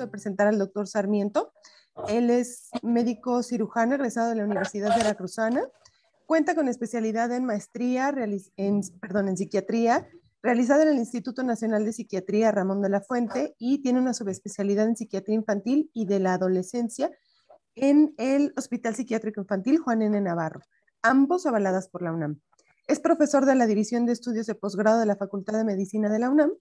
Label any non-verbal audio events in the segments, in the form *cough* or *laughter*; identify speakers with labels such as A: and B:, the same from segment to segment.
A: de presentar al doctor Sarmiento. Ah. Él es médico cirujano egresado de la Universidad de Veracruzana. Cuenta con especialidad en maestría, en, perdón, en psiquiatría, realizada en el Instituto Nacional de Psiquiatría Ramón de la Fuente y tiene una subespecialidad en psiquiatría infantil y de la adolescencia en el Hospital Psiquiátrico Infantil Juan N. Navarro, ambos avaladas por la UNAM. Es profesor de la División de Estudios de Posgrado de la Facultad de Medicina de la UNAM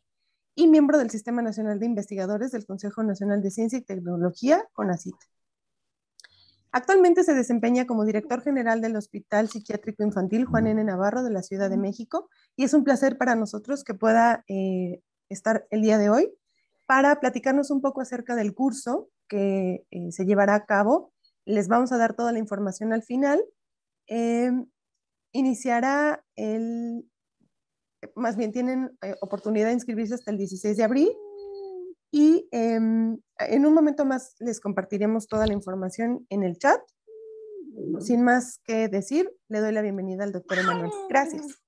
A: y miembro del Sistema Nacional de Investigadores del Consejo Nacional de Ciencia y Tecnología, CONACIT. Actualmente se desempeña como director general del Hospital Psiquiátrico Infantil Juan N. Navarro de la Ciudad de México y es un placer para nosotros que pueda eh, estar el día de hoy para platicarnos un poco acerca del curso que eh, se llevará a cabo. Les vamos a dar toda la información al final. Em, iniciará el más bien tienen eh, oportunidad de inscribirse hasta el 16 de abril. Y em, en un momento más les compartiremos toda la información en el chat. Sin más que decir, le doy la bienvenida al doctor Emanuel. Gracias.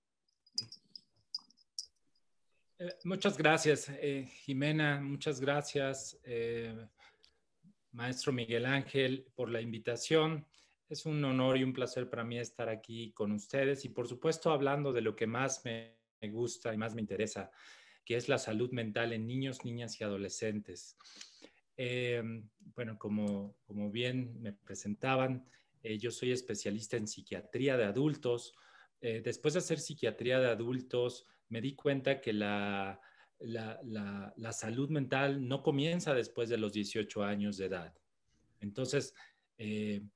B: Eh, muchas gracias, eh, Jimena. Muchas gracias, maestro Miguel Ángel, por la invitación. Es un honor y un placer para mí estar aquí con ustedes y, por supuesto, hablando de lo que más me me gusta y más me interesa, que es la salud mental en niños, niñas y adolescentes. Eh, bueno, como, como bien me presentaban, eh, yo soy especialista en psiquiatría de adultos. Eh, después de hacer psiquiatría de adultos, me di cuenta que la, la, salud mental no comienza después de los 18 años de edad. Entonces, em,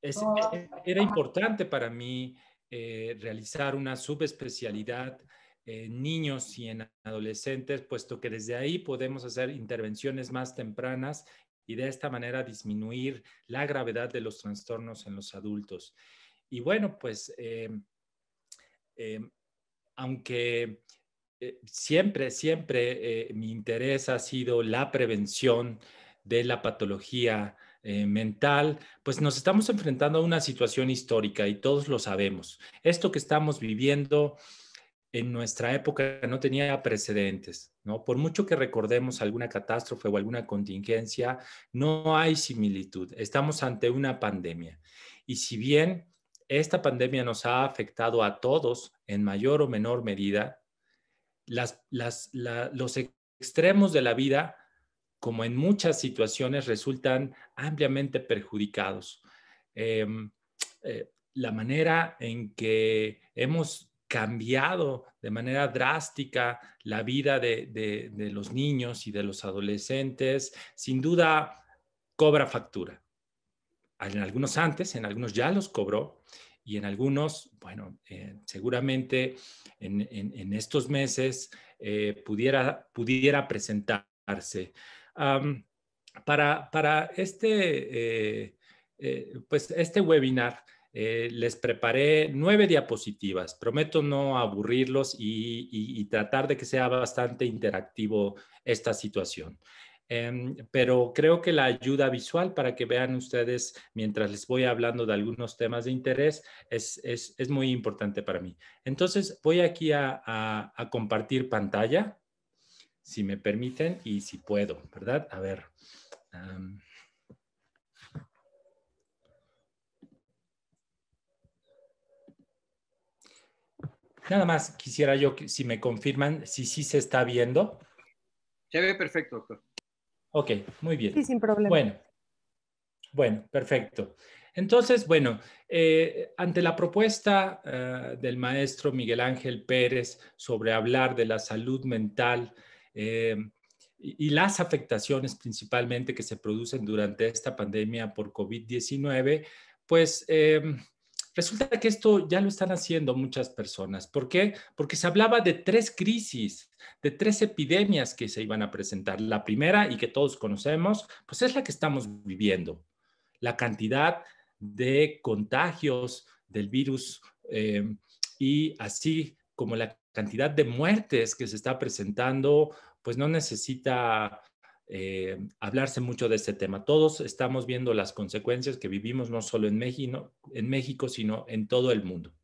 B: era importante para mí eh, realizar una subespecialidad en niños y en adolescentes, puesto que desde ahí podemos hacer intervenciones más tempranas y de esta manera disminuir la gravedad de los trastornos en los adultos. Y bueno, pues eh, eh, aunque siempre, siempre mi interés ha sido la prevención de la patología eh, mental, pues nos estamos enfrentando a una situación histórica y todos lo sabemos. Esto que estamos viviendo en nuestra época no tenía precedentes, ¿no? Por mucho que recordemos alguna catástrofe o alguna contingencia, no hay similitud. Estamos ante una pandemia. Y si bien esta pandemia nos ha afectado a todos en mayor o menor medida, las, los extremos de la vida como en muchas situaciones, resultan ampliamente perjudicados. Em, eh, la manera en que hemos cambiado de manera drástica la vida de, los niños y de los adolescentes, sin duda cobra factura. En algunos antes, en algunos ya los cobró y en algunos, bueno, eh, seguramente en, estos meses eh, pudiera, pudiera presentarse para, este, eh, eh, pues, este webinar eh, les preparé nueve diapositivas. Prometo no aburrirlos y, tratar de que sea bastante interactivo esta situación. Em, pero creo que la ayuda visual para que vean ustedes mientras les voy hablando de algunos temas de interés es, muy importante para mí. Entonces voy aquí a compartir pantalla si me permiten y si puedo, ¿verdad? A ver. nada más quisiera yo, si me confirman, si sí se está viendo.
A: Se ve perfecto, doctor.
B: Ok, muy bien. Sí, sin problema. Bueno, bueno, perfecto. Entonces, bueno, eh, ante la propuesta eh, del maestro Miguel Ángel Pérez sobre hablar de la salud mental eh, y, las afectaciones principalmente que se producen durante esta pandemia por COVID-19, pues eh, resulta que esto ya lo están haciendo muchas personas. ¿Por qué? Porque se hablaba de tres crisis, de tres epidemias que se iban a presentar. La primera, y que todos conocemos, pues es la que estamos viviendo. La cantidad de contagios del virus eh, y así como la cantidad de muertes que se está presentando, pues no necesita eh, hablarse mucho de este tema. Todos estamos viendo las consecuencias que vivimos no solo en México, en México, sino en todo el mundo.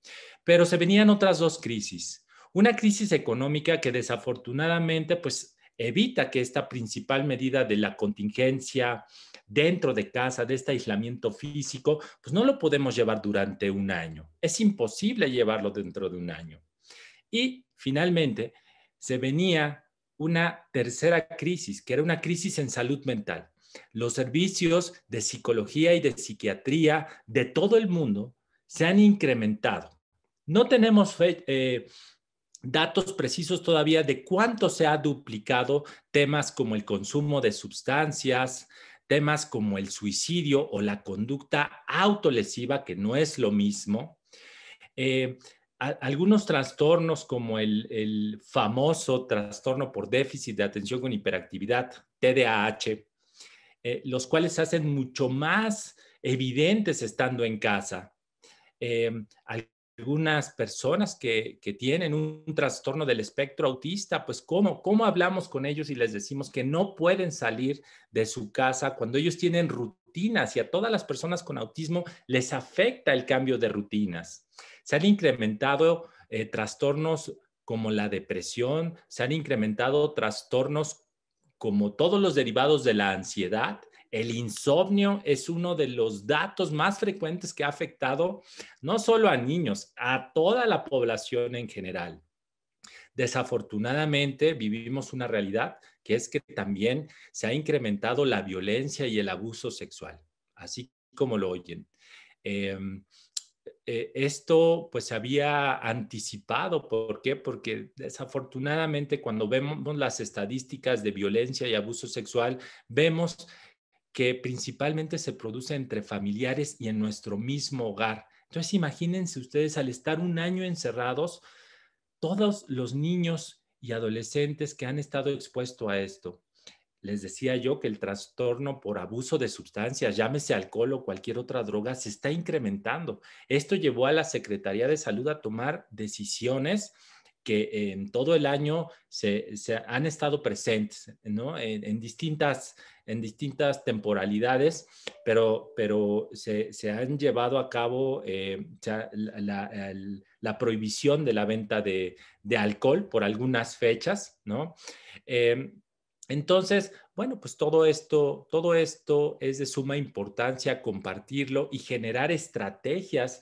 B: Pero se venían otras dos crisis. Una crisis económica que desafortunadamente pues evita que esta principal medida de la contingencia dentro de casa, de este aislamiento físico, pues no lo podemos llevar durante un año. Es imposible llevarlo dentro de un año. Y finalmente, se venía una tercera crisis, que era una crisis en salud mental. Los servicios de psicología y de psiquiatría de todo el mundo se han incrementado. No tenemos eh, datos precisos todavía de cuánto se ha duplicado temas como el consumo de sustancias, temas como el suicidio o la conducta autolesiva, que no es lo mismo. Eh, algunos trastornos como el, el, famoso trastorno por déficit de atención con hiperactividad, TDAH, eh, los cuales se hacen mucho más evidentes estando en casa. Eh, algunas personas que, que tienen un, un, trastorno del espectro autista, pues ¿cómo, ¿cómo hablamos con ellos y les decimos que no pueden salir de su casa cuando ellos tienen rutinas y a todas las personas con autismo les afecta el cambio de rutinas? Se han incrementado eh, trastornos como la depresión, se han incrementado trastornos como todos los derivados de la ansiedad. El insomnio es uno de los datos más frecuentes que ha afectado no solo a niños, a toda la población en general. Desafortunadamente vivimos una realidad que es que también se ha incrementado la violencia y el abuso sexual, así como lo oyen. Em, eh, esto pues se había anticipado. ¿Por qué? Porque desafortunadamente cuando vemos las estadísticas de violencia y abuso sexual, vemos que principalmente se produce entre familiares y en nuestro mismo hogar. Entonces imagínense ustedes al estar un año encerrados, todos los niños y adolescentes que han estado expuestos a esto, les decía yo que el trastorno por abuso de sustancias, llámese alcohol o cualquier otra droga, se está incrementando. Esto llevó a la Secretaría de Salud a tomar decisiones que en todo el año se, han estado presentes, ¿no? En, distintas, en distintas temporalidades, pero, pero se, han llevado a cabo eh, la, prohibición de la venta de, alcohol por algunas fechas, ¿no? Eh, entonces, bueno, pues todo esto, todo esto es de suma importancia compartirlo y generar estrategias,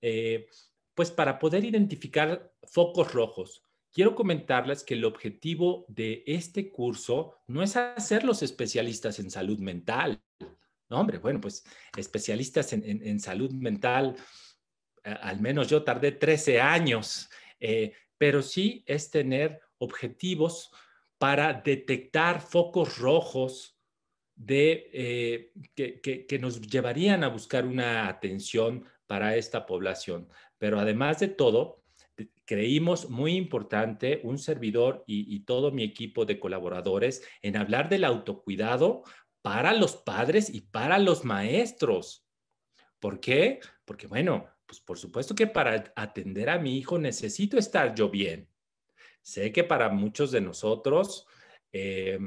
B: eh, pues para poder identificar focos rojos. Quiero comentarles que el objetivo de este curso no es hacerlos especialistas en salud mental. No, hombre, bueno, pues especialistas en, salud mental, eh, al menos yo tardé 13 años, eh, pero sí es tener objetivos para detectar focos rojos de, eh, que, nos llevarían a buscar una atención para esta población. Pero además de todo, creímos muy importante, un servidor y, y, todo mi equipo de colaboradores, en hablar del autocuidado para los padres y para los maestros. ¿Por qué? Porque bueno, pues por supuesto que para atender a mi hijo necesito estar yo bien. Sé que para muchos de nosotros eh,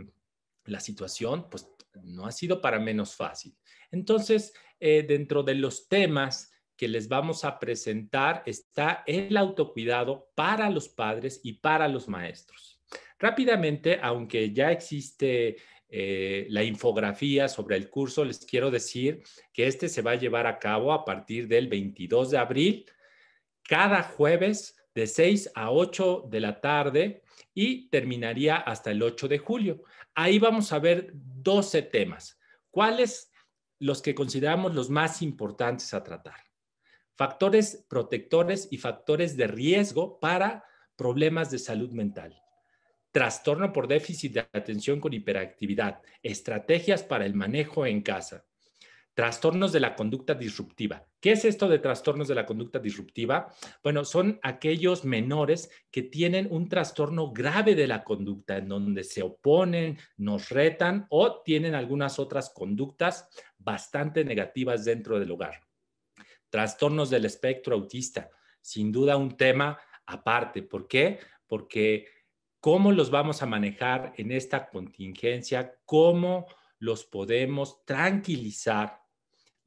B: la situación pues, no ha sido para menos fácil. Entonces, eh, dentro de los temas que les vamos a presentar está el autocuidado para los padres y para los maestros. Rápidamente, aunque ya existe eh, la infografía sobre el curso, les quiero decir que este se va a llevar a cabo a partir del 22 de abril, cada jueves de 6 a 8 de la tarde y terminaría hasta el 8 de julio. Ahí vamos a ver 12 temas. ¿Cuáles los que consideramos los más importantes a tratar? Factores protectores y factores de riesgo para problemas de salud mental trastorno por déficit de atención con hiperactividad, estrategias para el manejo en casa, Trastornos de la conducta disruptiva. ¿Qué es esto de trastornos de la conducta disruptiva? Bueno, son aquellos menores que tienen un trastorno grave de la conducta, en donde se oponen, nos retan o tienen algunas otras conductas bastante negativas dentro del hogar. Trastornos del espectro autista. Sin duda un tema aparte. ¿Por qué? Porque cómo los vamos a manejar en esta contingencia, cómo los podemos tranquilizar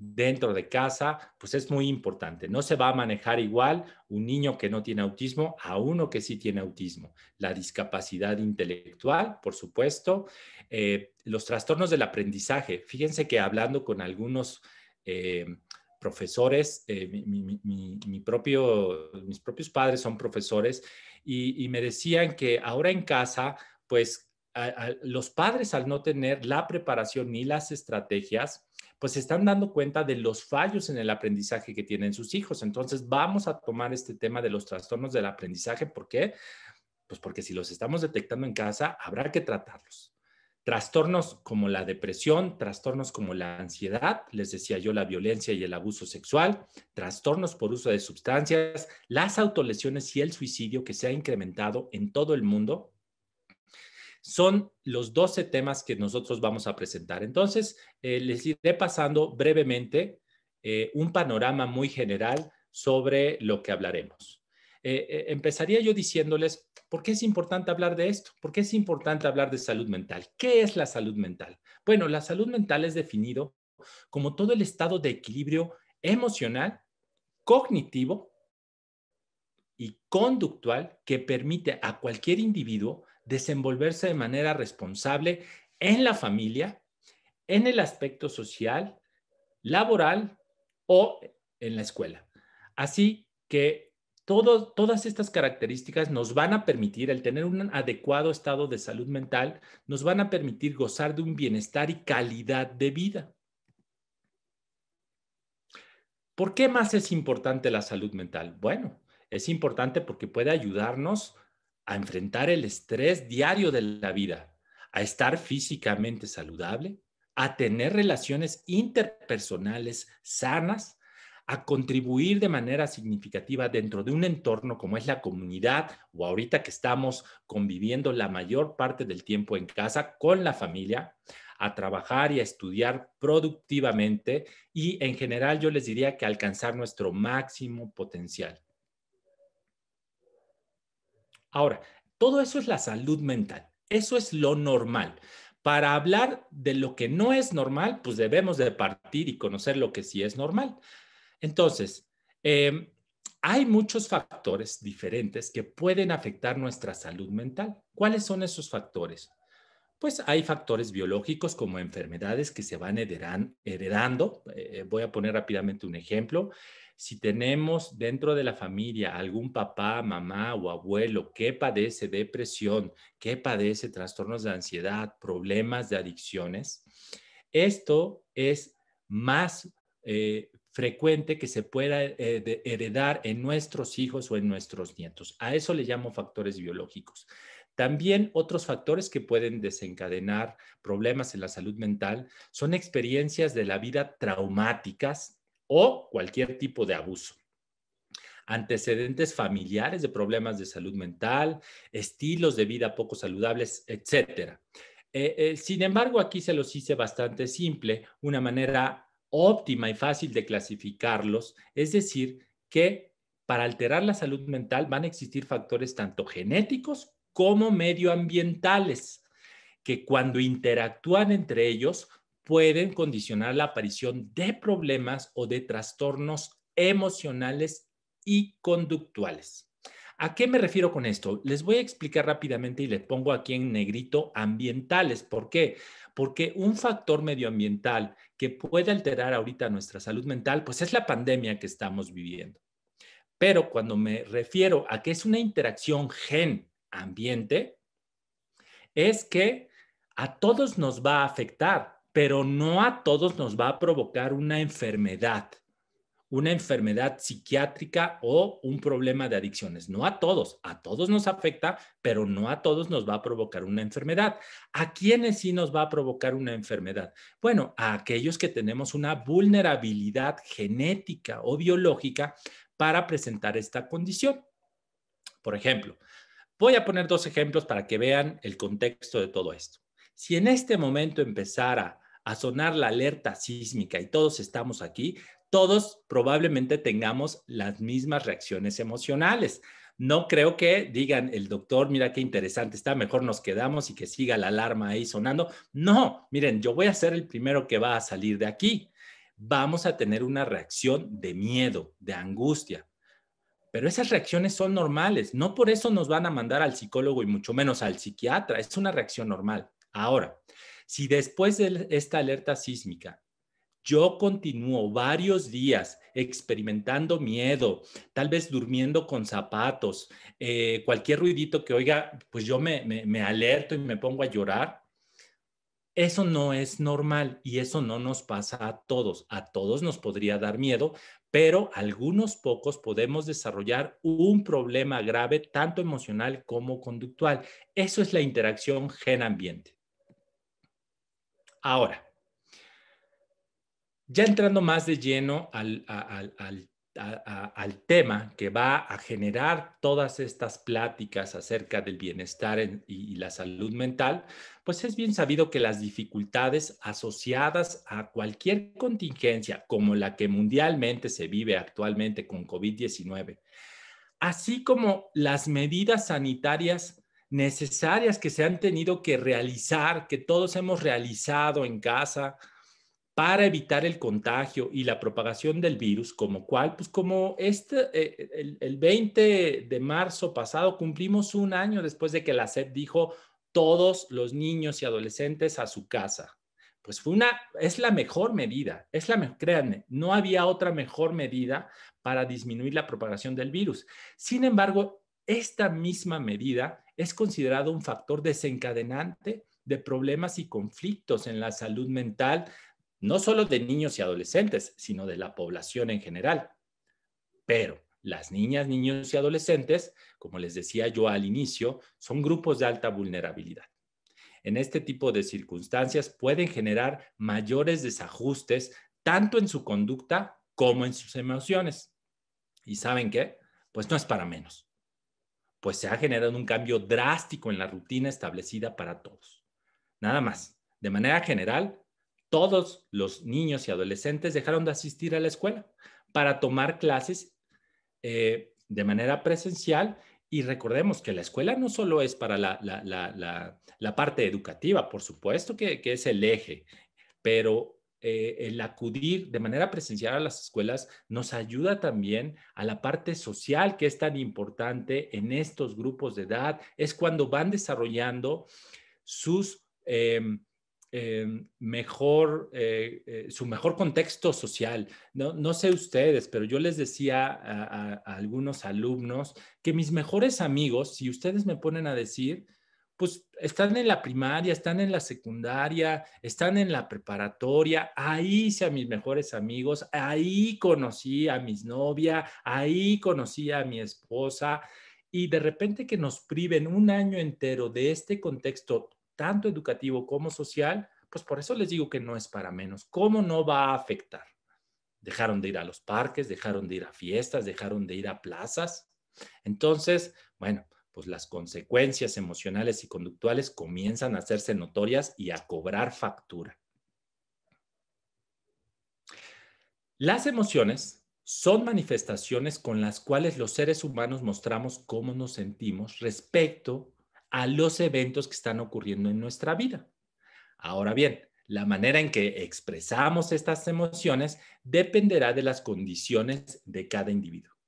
B: dentro de casa, pues es muy importante. No se va a manejar igual un niño que no tiene autismo a uno que sí tiene autismo. La discapacidad intelectual, por supuesto. Eh, los trastornos del aprendizaje. Fíjense que hablando con algunos eh, profesores, eh, propio, mis propios padres son profesores y, me decían que ahora en casa, pues los padres al no tener la preparación ni las estrategias, pues se están dando cuenta de los fallos en el aprendizaje que tienen sus hijos. Entonces, vamos a tomar este tema de los trastornos del aprendizaje. ¿Por qué? Pues porque si los estamos detectando en casa, habrá que tratarlos. Trastornos como la depresión, trastornos como la ansiedad, les decía yo, la violencia y el abuso sexual, trastornos por uso de sustancias, las autolesiones y el suicidio que se ha incrementado en todo el mundo, son los 12 temas que nosotros vamos a presentar. Entonces, eh, les iré pasando brevemente eh, un panorama muy general sobre lo que hablaremos. Eh, empezaría yo diciéndoles por qué es importante hablar de esto, por qué es importante hablar de salud mental. ¿Qué es la salud mental? Bueno, la salud mental es definido como todo el estado de equilibrio emocional, cognitivo y conductual que permite a cualquier individuo desenvolverse de manera responsable en la familia, en el aspecto social, laboral o en la escuela. Así que todas estas características nos van a permitir, el tener un adecuado estado de salud mental, nos van a permitir gozar de un bienestar y calidad de vida. ¿Por qué más es importante la salud mental? Bueno, es importante porque puede ayudarnos a enfrentar el estrés diario de la vida, a estar físicamente saludable, a tener relaciones interpersonales sanas, a contribuir de manera significativa dentro de un entorno como es la comunidad o ahorita que estamos conviviendo la mayor parte del tiempo en casa con la familia, a trabajar y a estudiar productivamente y en general yo les diría que alcanzar nuestro máximo potencial. Ahora, todo eso es la salud mental. Eso es lo normal. Para hablar de lo que no es normal, pues debemos de partir y conocer lo que sí es normal. Entonces, em, hay muchos factores diferentes que pueden afectar nuestra salud mental. ¿Cuáles son esos factores? Pues hay factores biológicos como enfermedades que se van heredando. Eh, eh, voy a poner rápidamente un ejemplo. Si tenemos dentro de la familia algún papá, mamá o abuelo que padece depresión, que padece trastornos de ansiedad, problemas de adicciones, esto es más eh, frecuente que se pueda eh, heredar en nuestros hijos o en nuestros nietos. A eso le llamo factores biológicos. También otros factores que pueden desencadenar problemas en la salud mental son experiencias de la vida traumáticas o cualquier tipo de abuso. Antecedentes familiares de problemas de salud mental, estilos de vida poco saludables, etc. Eh, eh, sin embargo, aquí se los hice bastante simple, una manera óptima y fácil de clasificarlos, es decir, que para alterar la salud mental van a existir factores tanto genéticos como medioambientales, que cuando interactúan entre ellos pueden condicionar la aparición de problemas o de trastornos emocionales y conductuales. ¿A qué me refiero con esto? Les voy a explicar rápidamente y les pongo aquí en negrito ambientales. ¿Por qué? Porque un factor medioambiental que puede alterar ahorita nuestra salud mental, pues es la pandemia que estamos viviendo. Pero cuando me refiero a que es una interacción gen-ambiente, es que a todos nos va a afectar, pero no a todos nos va a provocar una enfermedad, una enfermedad psiquiátrica o un problema de adicciones. No a todos, a todos nos afecta, pero no a todos nos va a provocar una enfermedad. ¿A quiénes sí nos va a provocar una enfermedad? Bueno, a aquellos que tenemos una vulnerabilidad genética o biológica para presentar esta condición. Por ejemplo, voy a poner dos ejemplos para que vean el contexto de todo esto si en este momento empezara a sonar la alerta sísmica y todos estamos aquí, todos probablemente tengamos las mismas reacciones emocionales. No creo que digan el doctor, mira qué interesante está, mejor nos quedamos y que siga la alarma ahí sonando. No, miren, yo voy a ser el primero que va a salir de aquí. Vamos a tener una reacción de miedo, de angustia. Pero esas reacciones son normales, no por eso nos van a mandar al psicólogo y mucho menos al psiquiatra, es una reacción normal. Ahora, si después de esta alerta sísmica yo continúo varios días experimentando miedo, tal vez durmiendo con zapatos, eh, cualquier ruidito que oiga, pues yo me, me alerto y me pongo a llorar. Eso no es normal y eso no nos pasa a todos. A todos nos podría dar miedo, pero algunos pocos podemos desarrollar un problema grave, tanto emocional como conductual. Eso es la interacción gen-ambiente. Ahora, ya entrando más de lleno al, tema que va a generar todas estas pláticas acerca del bienestar y, y la salud mental, pues es bien sabido que las dificultades asociadas a cualquier contingencia como la que mundialmente se vive actualmente con COVID-19, así como las medidas sanitarias necesarias que se han tenido que realizar, que todos hemos realizado en casa para evitar el contagio y la propagación del virus, como cual, pues como este, eh, el, el 20 de marzo pasado cumplimos un año después de que la SED dijo todos los niños y adolescentes a su casa. Pues fue una, es la mejor medida, es la, mejor créanme, no había otra mejor medida para disminuir la propagación del virus. Sin embargo, esta misma medida es considerado un factor desencadenante de problemas y conflictos en la salud mental, no solo de niños y adolescentes, sino de la población en general. Pero las niñas, niños y adolescentes, como les decía yo al inicio, son grupos de alta vulnerabilidad. En este tipo de circunstancias pueden generar mayores desajustes tanto en su conducta como en sus emociones. ¿Y saben qué? Pues no es para menos pues se ha generado un cambio drástico en la rutina establecida para todos. Nada más. De manera general, todos los niños y adolescentes dejaron de asistir a la escuela para tomar clases eh, de manera presencial. Y recordemos que la escuela no solo es para la, la, la, parte educativa, por supuesto que, que es el eje, pero eh, el acudir de manera presencial a las escuelas nos ayuda también a la parte social que es tan importante en estos grupos de edad. Es cuando van desarrollando sus... Em, em, mejor, eh, eh, su mejor contexto social. No, sé ustedes, pero yo les decía a, algunos alumnos que mis mejores amigos, si ustedes me ponen a decir, pues están en la primaria, están en la secundaria, están en la preparatoria, ahí hice a mis mejores amigos, ahí conocí a mis novias, ahí conocí a mi esposa, y de repente que nos priven un año entero de este contexto, tanto educativo como social, pues por eso les digo que no es para menos. ¿Cómo no va a afectar? Dejaron de ir a los parques, dejaron de ir a fiestas, dejaron de ir a plazas. Entonces, bueno, pues las consecuencias emocionales y conductuales comienzan a hacerse notorias y a cobrar factura. Las emociones son manifestaciones con las cuales los seres humanos mostramos cómo nos sentimos respecto a los eventos que están ocurriendo en nuestra vida. Ahora bien, la manera en que expresamos estas emociones dependerá de las condiciones de cada individuo.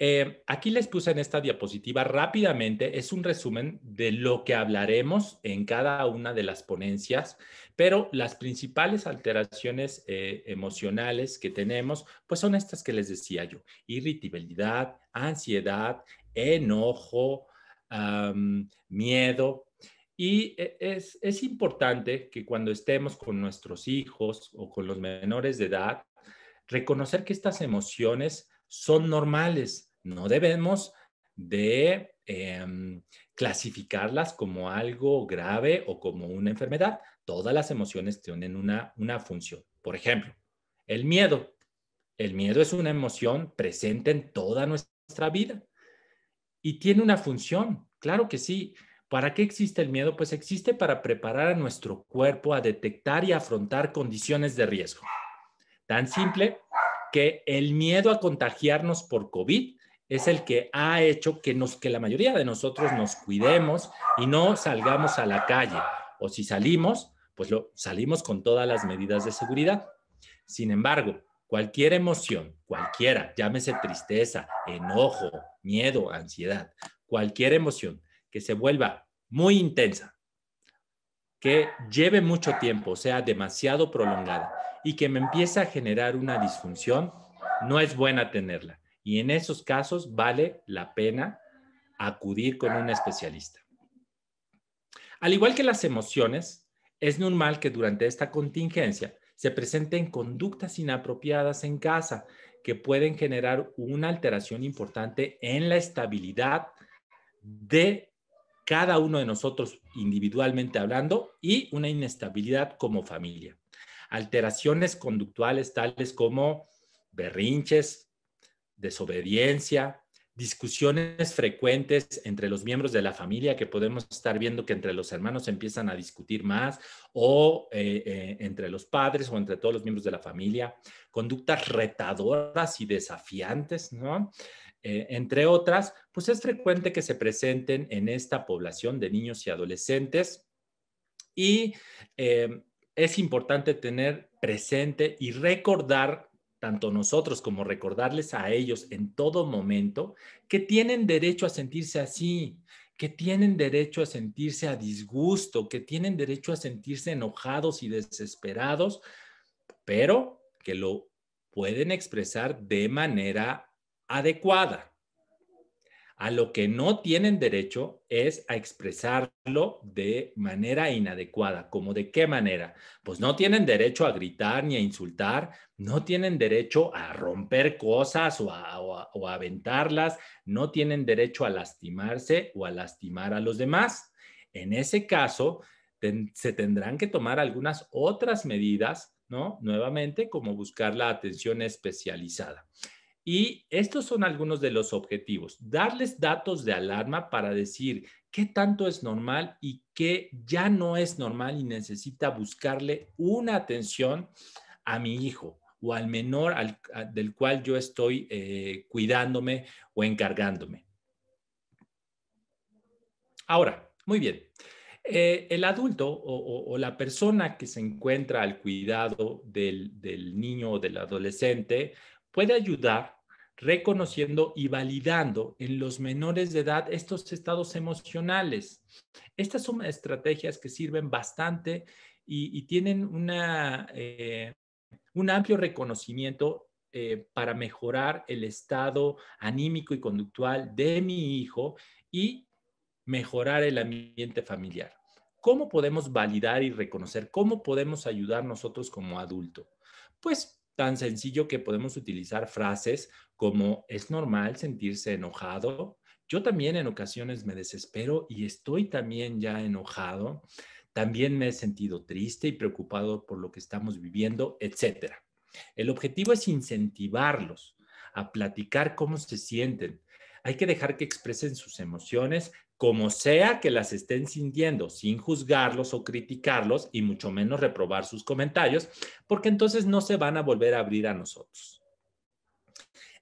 B: Eh, aquí les puse en esta diapositiva rápidamente, es un resumen de lo que hablaremos en cada una de las ponencias, pero las principales alteraciones eh, emocionales que tenemos, pues son estas que les decía yo, irritabilidad, ansiedad, enojo, miedo. Y e, es, es importante que cuando estemos con nuestros hijos o con los menores de edad, reconocer que estas emociones son normales, no debemos de em, clasificarlas como algo grave o como una enfermedad. Todas las emociones tienen una, una función. Por ejemplo, el miedo. El miedo es una emoción presente en toda nuestra vida y tiene una función. Claro que sí. ¿Para qué existe el miedo? Pues existe para preparar a nuestro cuerpo a detectar y afrontar condiciones de riesgo. Tan simple que el miedo a contagiarnos por COVID es el que ha hecho que, nos, que la mayoría de nosotros nos cuidemos y no salgamos a la calle. O si salimos, pues lo, salimos con todas las medidas de seguridad. Sin embargo, cualquier emoción, cualquiera, llámese tristeza, enojo, miedo, ansiedad, cualquier emoción que se vuelva muy intensa, que lleve mucho tiempo, sea, demasiado prolongada, y que me empiece a generar una disfunción, no es buena tenerla. Y en esos casos vale la pena acudir con un especialista. Al igual que las emociones, es normal que durante esta contingencia se presenten conductas inapropiadas en casa que pueden generar una alteración importante en la estabilidad de cada uno de nosotros individualmente hablando y una inestabilidad como familia. Alteraciones conductuales tales como berrinches, desobediencia, discusiones frecuentes entre los miembros de la familia que podemos estar viendo que entre los hermanos empiezan a discutir más o eh, eh, entre los padres o entre todos los miembros de la familia, conductas retadoras y desafiantes, ¿no? Eh, entre otras, pues es frecuente que se presenten en esta población de niños y adolescentes y es importante tener presente y recordar tanto nosotros como recordarles a ellos en todo momento que tienen derecho a sentirse así, que tienen derecho a sentirse a disgusto, que tienen derecho a sentirse enojados y desesperados, pero que lo pueden expresar de manera adecuada. A lo que no tienen derecho es a expresarlo de manera inadecuada. ¿Cómo de qué manera? Pues no tienen derecho a gritar ni a insultar, no tienen derecho a romper cosas o a, aventarlas, no tienen derecho a lastimarse o a lastimar a los demás. En ese caso, se tendrán que tomar algunas otras medidas, ¿no? Nuevamente, como buscar la atención especializada. Y estos son algunos de los objetivos. Darles datos de alarma para decir qué tanto es normal y qué ya no es normal y necesita buscarle una atención a mi hijo o al menor del cual yo estoy eh, cuidándome o encargándome. Ahora, muy bien. Eh, el adulto o, la persona que se encuentra al cuidado del, del niño o del adolescente puede ayudar reconociendo y validando en los menores de edad estos estados emocionales. Estas son estrategias que sirven bastante y, tienen una, eh, un amplio reconocimiento eh, para mejorar el estado anímico y conductual de mi hijo y mejorar el ambiente familiar. ¿Cómo podemos validar y reconocer? ¿Cómo podemos ayudar nosotros como adulto? Pues tan sencillo que podemos utilizar frases como es normal sentirse enojado. Yo también en ocasiones me desespero y estoy también ya enojado. También me he sentido triste y preocupado por lo que estamos viviendo, etc. El objetivo es incentivarlos a platicar cómo se sienten. Hay que dejar que expresen sus emociones como sea que las estén sintiendo, sin juzgarlos o criticarlos y mucho menos reprobar sus comentarios, porque entonces no se van a volver a abrir a nosotros.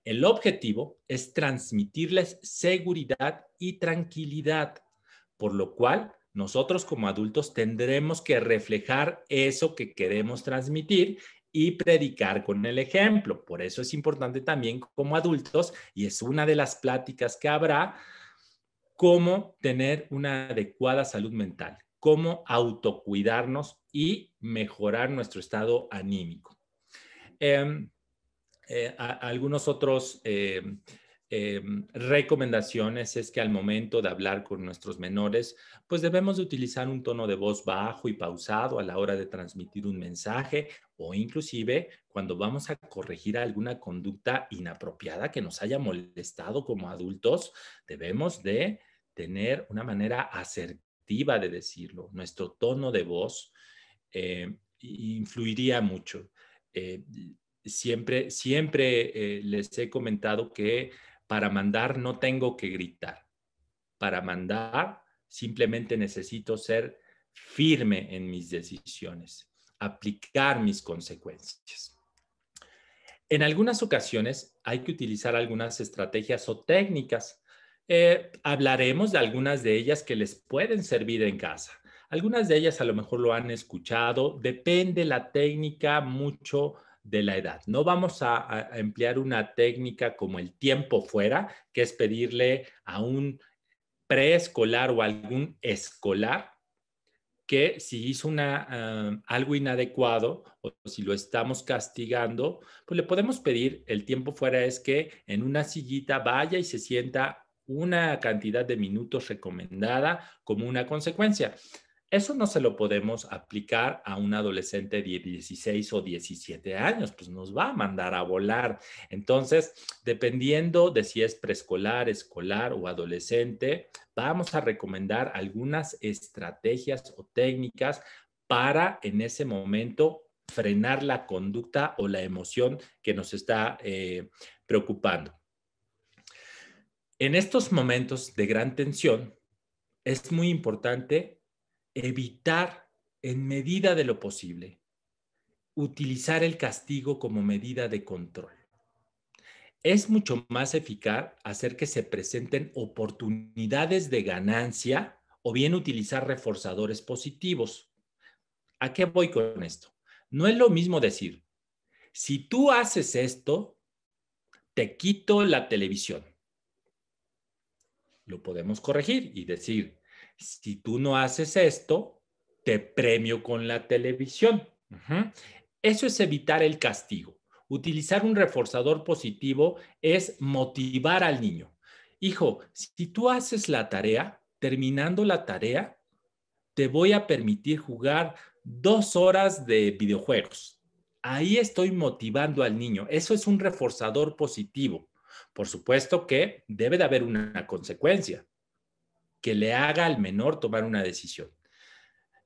B: El objetivo es transmitirles seguridad y tranquilidad, por lo cual nosotros como adultos tendremos que reflejar eso que queremos transmitir y predicar con el ejemplo. Por eso es importante también como adultos, y es una de las pláticas que habrá, cómo tener una adecuada salud mental, cómo autocuidarnos y mejorar nuestro estado anímico. Em, eh, Algunas otras algunos otros em, em, recomendaciones es que al momento de hablar con nuestros menores, pues debemos de utilizar un tono de voz bajo y pausado a la hora de transmitir un mensaje o inclusive cuando vamos a corregir alguna conducta inapropiada que nos haya molestado como adultos, debemos de tener una manera asertiva de decirlo, nuestro tono de voz eh, influiría mucho. Eh, siempre siempre eh, les he comentado que para mandar no tengo que gritar. Para mandar simplemente necesito ser firme en mis decisiones, aplicar mis consecuencias. En algunas ocasiones hay que utilizar algunas estrategias o técnicas eh, hablaremos de algunas de ellas que les pueden servir en casa. Algunas de ellas a lo mejor lo han escuchado, depende la técnica mucho de la edad. No vamos a, emplear una técnica como el tiempo fuera, que es pedirle a un preescolar o algún escolar que si hizo una, ah, algo inadecuado o si lo estamos castigando, pues le podemos pedir, el tiempo fuera es que en una sillita vaya y se sienta una cantidad de minutos recomendada como una consecuencia. Eso no se lo podemos aplicar a un adolescente de 16 o 17 años, pues nos va a mandar a volar. Entonces, dependiendo de si es preescolar, escolar o adolescente, vamos a recomendar algunas estrategias o técnicas para en ese momento frenar la conducta o la emoción que nos está eh, preocupando. En estos momentos de gran tensión, es muy importante evitar en medida de lo posible utilizar el castigo como medida de control. Es mucho más eficaz hacer que se presenten oportunidades de ganancia o bien utilizar reforzadores positivos. ¿A qué voy con esto? No es lo mismo decir, si tú haces esto, te quito la televisión lo podemos corregir y decir, si tú no haces esto, te premio con la televisión. Eso es evitar el castigo. Utilizar un reforzador positivo es motivar al niño. Hijo, si tú haces la tarea, terminando la tarea, te voy a permitir jugar dos horas de videojuegos. Ahí estoy motivando al niño. Eso es un reforzador positivo. Por supuesto que debe de haber una consecuencia que le haga al menor tomar una decisión.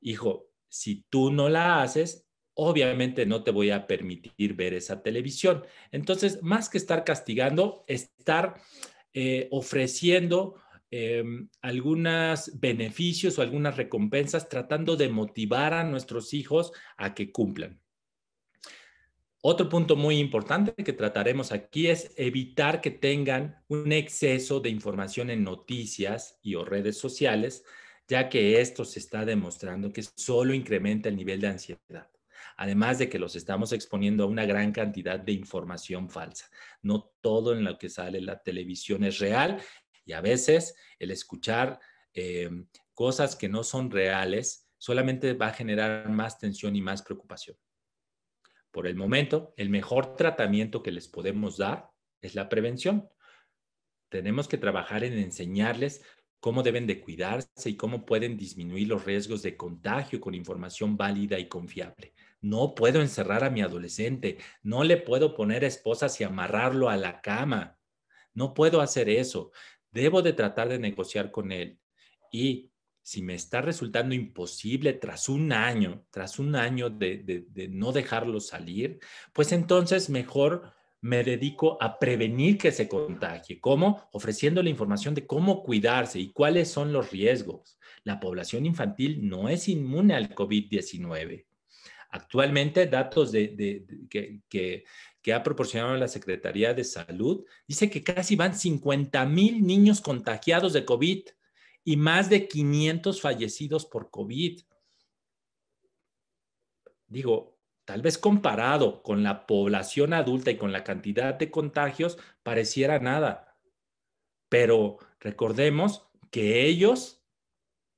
B: Hijo, si tú no la haces, obviamente no te voy a permitir ver esa televisión. Entonces, más que estar castigando, estar eh, ofreciendo em, algunos beneficios o algunas recompensas, tratando de motivar a nuestros hijos a que cumplan. Otro punto muy importante que trataremos aquí es evitar que tengan un exceso de información en noticias y o redes sociales, ya que esto se está demostrando que solo incrementa el nivel de ansiedad, además de que los estamos exponiendo a una gran cantidad de información falsa. No todo en lo que sale la televisión es real y a veces el escuchar em, cosas que no son reales solamente va a generar más tensión y más preocupación. Por el momento, el mejor tratamiento que les podemos dar es la prevención. Tenemos que trabajar en enseñarles cómo deben de cuidarse y cómo pueden disminuir los riesgos de contagio con información válida y confiable. No puedo encerrar a mi adolescente, no le puedo poner esposas y amarrarlo a la cama. No puedo hacer eso. Debo de tratar de negociar con él y si me está resultando imposible tras un año, tras un año de, no dejarlo salir, pues entonces mejor me dedico a prevenir que se contagie. ¿Cómo? Ofreciendo la información de cómo cuidarse y cuáles son los riesgos. La población infantil no es inmune al COVID-19. Actualmente, datos que, ha proporcionado la Secretaría de Salud dice que casi van 50 mil niños contagiados de COVID y más de 500 fallecidos por COVID. Digo, tal vez comparado con la población adulta y con la cantidad de contagios, pareciera nada. Pero recordemos que ellos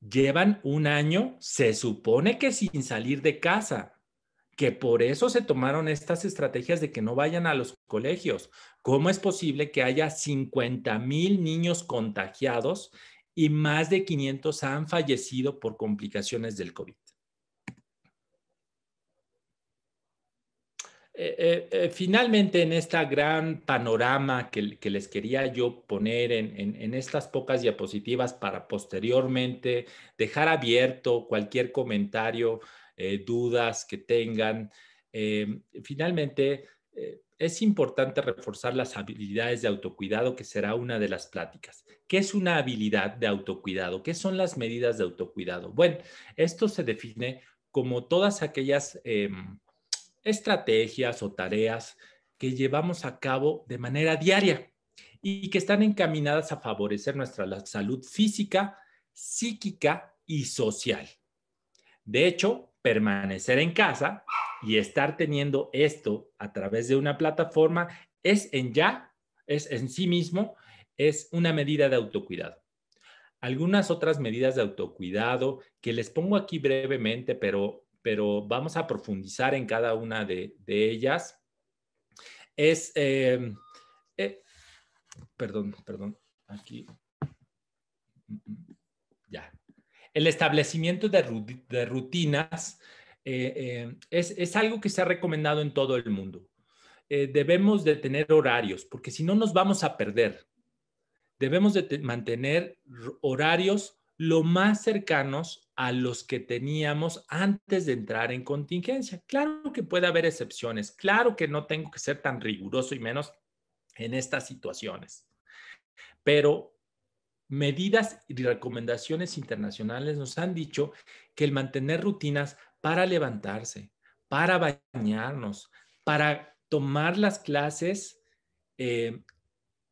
B: llevan un año, se supone que sin salir de casa, que por eso se tomaron estas estrategias de que no vayan a los colegios. ¿Cómo es posible que haya 50 mil niños contagiados y más de 500 han fallecido por complicaciones del COVID. Eh, eh, eh, finalmente, en este gran panorama que, les quería yo poner en, estas pocas diapositivas para posteriormente dejar abierto cualquier comentario, dudas que tengan, finalmente es importante reforzar las habilidades de autocuidado, que será una de las pláticas. ¿Qué es una habilidad de autocuidado? ¿Qué son las medidas de autocuidado? Bueno, esto se define como todas aquellas em, estrategias o tareas que llevamos a cabo de manera diaria y que están encaminadas a favorecer nuestra salud física, psíquica y social. De hecho, permanecer en casa y estar teniendo esto a través de una plataforma es en ya, es en sí mismo, es una medida de autocuidado. Algunas otras medidas de autocuidado que les pongo aquí brevemente, pero, pero vamos a profundizar en cada una de, ellas, es, eh, eh, perdón, perdón, aquí. Mm, mm. El establecimiento de, rutinas eh, eh, es, algo que se ha recomendado en todo el mundo. Eh, debemos de tener horarios, porque si no nos vamos a perder. Debemos de mantener horarios lo más cercanos a los que teníamos antes de entrar en contingencia. Claro que puede haber excepciones, claro que no tengo que ser tan riguroso y menos en estas situaciones, pero medidas y recomendaciones internacionales nos han dicho que el mantener rutinas para levantarse, para bañarnos, para tomar las clases eh,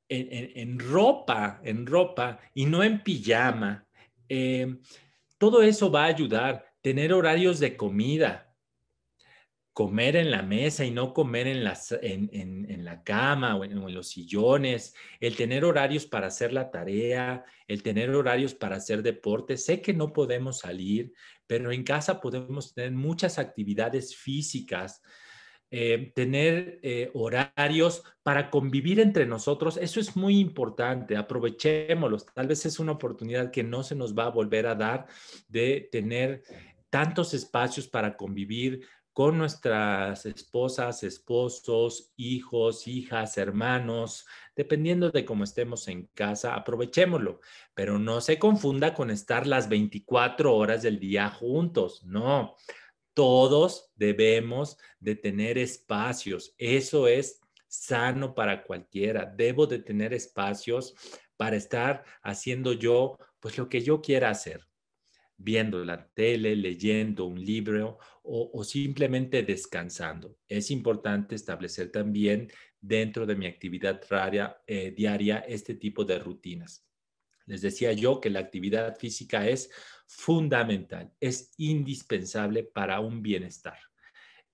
B: en, ropa, en ropa y no en pijama, eh, todo eso va a ayudar. Tener horarios de comida, comer en la mesa y no comer en, las, en, la cama o en, los sillones, el tener horarios para hacer la tarea, el tener horarios para hacer deporte. Sé que no podemos salir, pero en casa podemos tener muchas actividades físicas, eh, tener eh, horarios para convivir entre nosotros. Eso es muy importante, aprovechémoslos. Tal vez es una oportunidad que no se nos va a volver a dar de tener tantos espacios para convivir, con nuestras esposas, esposos, hijos, hijas, hermanos, dependiendo de cómo estemos en casa, aprovechémoslo, pero no se confunda con estar las 24 horas del día juntos, no. Todos debemos de tener espacios, eso es sano para cualquiera, debo de tener espacios para estar haciendo yo pues lo que yo quiera hacer viendo la tele, leyendo un libro o, simplemente descansando. Es importante establecer también dentro de mi actividad eh, diaria este tipo de rutinas. Les decía yo que la actividad física es fundamental, es indispensable para un bienestar.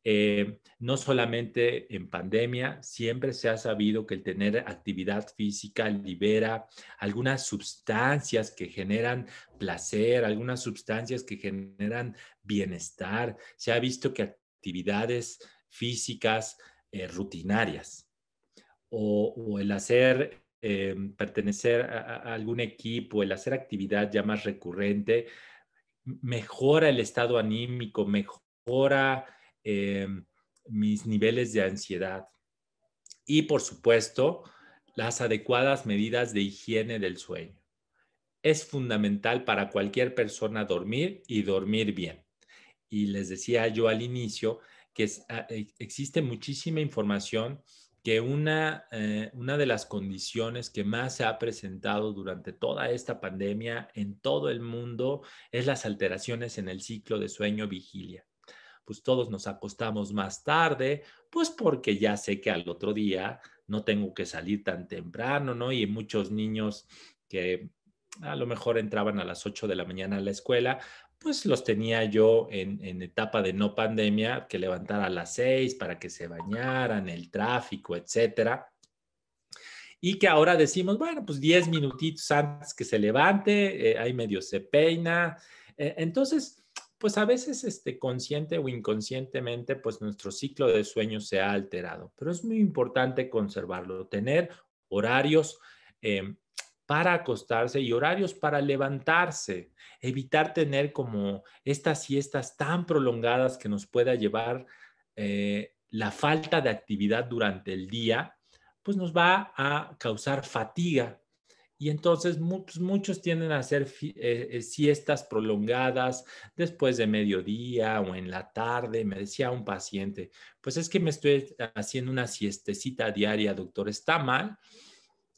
B: Eh, no solamente en pandemia, siempre se ha sabido que el tener actividad física libera algunas sustancias que generan placer, algunas sustancias que generan bienestar. Se ha visto que actividades físicas eh, rutinarias o, el hacer... Eh, pertenecer a algún equipo, el hacer actividad ya más recurrente, mejora el estado anímico, mejora Em, mis niveles de ansiedad y, por supuesto, las adecuadas medidas de higiene del sueño. Es fundamental para cualquier persona dormir y dormir bien. Y les decía yo al inicio que ah, e, existe muchísima información que una, eh, una de las condiciones que más se ha presentado durante toda esta pandemia en todo el mundo es las alteraciones en el ciclo de sueño-vigilia pues todos nos acostamos más tarde, pues porque ya sé que al otro día no tengo que salir tan temprano, ¿no? Y muchos niños que a lo mejor entraban a las 8 de la mañana a la escuela, pues los tenía yo en, etapa de no pandemia, que levantar a las seis para que se bañaran, el tráfico, etcétera. Y que ahora decimos, bueno, pues 10 minutitos antes que se levante, hay eh, ahí medio se peina. Eh, entonces, pues a veces este, consciente o inconscientemente, pues nuestro ciclo de sueño se ha alterado, pero es muy importante conservarlo, tener horarios em, para acostarse y horarios para levantarse, evitar tener como estas siestas tan prolongadas que nos pueda llevar eh, la falta de actividad durante el día, pues nos va a causar fatiga y entonces muchos, pues, muchos tienden a hacer eh, eh, siestas prolongadas después de mediodía o en la tarde. Me decía un paciente, pues es que me estoy haciendo una siestecita diaria, doctor, ¿está mal?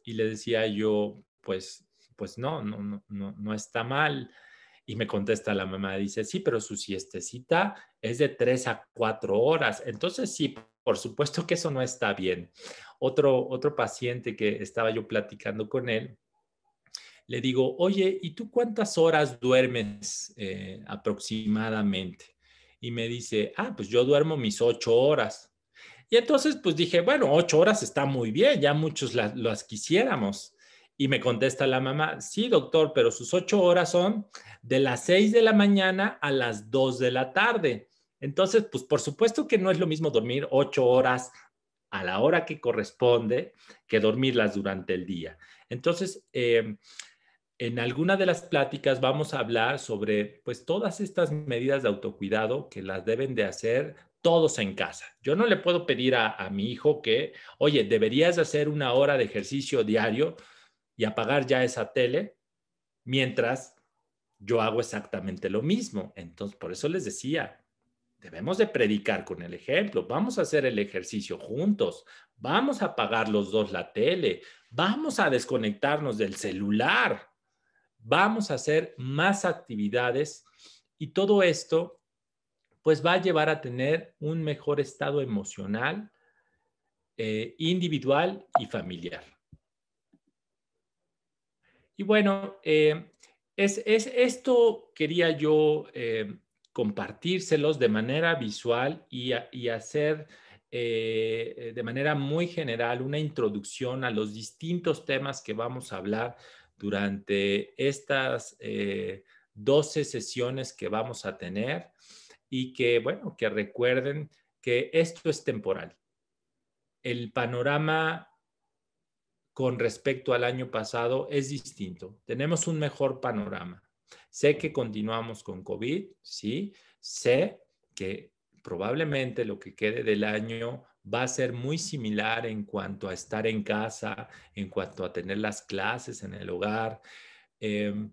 B: Y le decía yo, pues, pues no, no, no, no, está mal. Y me contesta la mamá, dice, sí, pero su siestecita es de tres a cuatro horas. Entonces sí, por supuesto que eso no está bien. Otro, otro paciente que estaba yo platicando con él, le digo, oye, ¿y tú cuántas horas duermes eh, aproximadamente? Y me dice, ah, pues yo duermo mis ocho horas. Y entonces, pues dije, bueno, ocho horas está muy bien, ya muchos las, las quisiéramos. Y me contesta la mamá, sí, doctor, pero sus ocho horas son de las seis de la mañana a las dos de la tarde. Entonces, pues por supuesto que no es lo mismo dormir ocho horas a la hora que corresponde que dormirlas durante el día. Entonces, eh, en alguna de las pláticas vamos a hablar sobre pues todas estas medidas de autocuidado que las deben de hacer todos en casa. Yo no le puedo pedir a, a mi hijo que, oye, deberías hacer una hora de ejercicio diario y apagar ya esa tele, mientras yo hago exactamente lo mismo. Entonces, por eso les decía, debemos de predicar con el ejemplo, vamos a hacer el ejercicio juntos, vamos a apagar los dos la tele, vamos a desconectarnos del celular vamos a hacer más actividades y todo esto pues va a llevar a tener un mejor estado emocional, eh, individual y familiar. Y bueno, eh, es, esto quería yo eh, compartírselos de manera visual y, y hacer de manera muy general una introducción a los distintos temas que vamos a hablar durante estas 12 eh, sesiones que vamos a tener y que, bueno, que recuerden que esto es temporal. El panorama con respecto al año pasado es distinto. Tenemos un mejor panorama. Sé que continuamos con COVID, sí, sé que probablemente lo que quede del año va a ser muy similar en cuanto a estar en casa, en cuanto a tener las clases en el hogar. Em,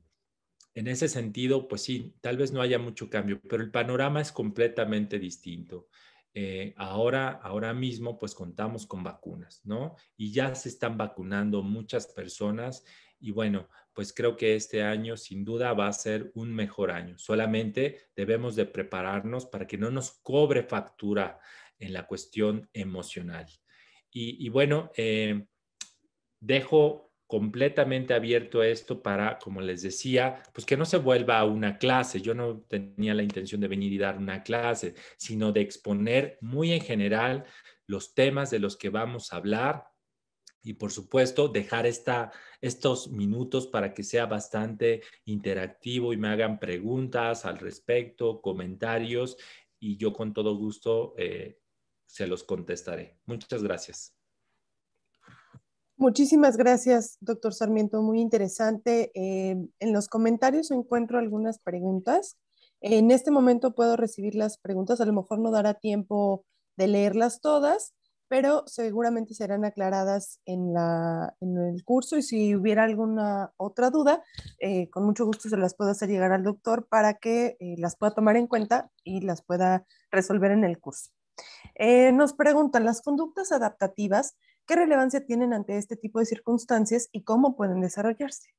B: en ese sentido, pues sí, tal vez no haya mucho cambio, pero el panorama es completamente distinto. Eh, ahora, ahora mismo, pues contamos con vacunas, ¿no? Y ya se están vacunando muchas personas y bueno, pues creo que este año sin duda va a ser un mejor año. Solamente debemos de prepararnos para que no nos cobre factura en la cuestión emocional. Y, bueno, eh, dejo completamente abierto esto para, como les decía, pues que no se vuelva a una clase. Yo no tenía la intención de venir y dar una clase, sino de exponer muy en general los temas de los que vamos a hablar y por supuesto dejar esta, estos minutos para que sea bastante interactivo y me hagan preguntas al respecto, comentarios y yo con todo gusto eh, se los contestaré. Muchas
A: gracias. Muchísimas gracias, doctor Sarmiento. Muy interesante. Eh, en los comentarios encuentro algunas preguntas. En este momento puedo recibir las preguntas. A lo mejor no dará tiempo de leerlas todas, pero seguramente serán aclaradas en, el curso y si hubiera alguna otra duda, eh, con mucho gusto se las puedo hacer llegar al doctor para que eh, las pueda tomar en cuenta y las pueda resolver en el curso. Eh, nos preguntan, ¿las conductas adaptativas qué relevancia tienen ante este tipo de circunstancias y cómo pueden desarrollarse?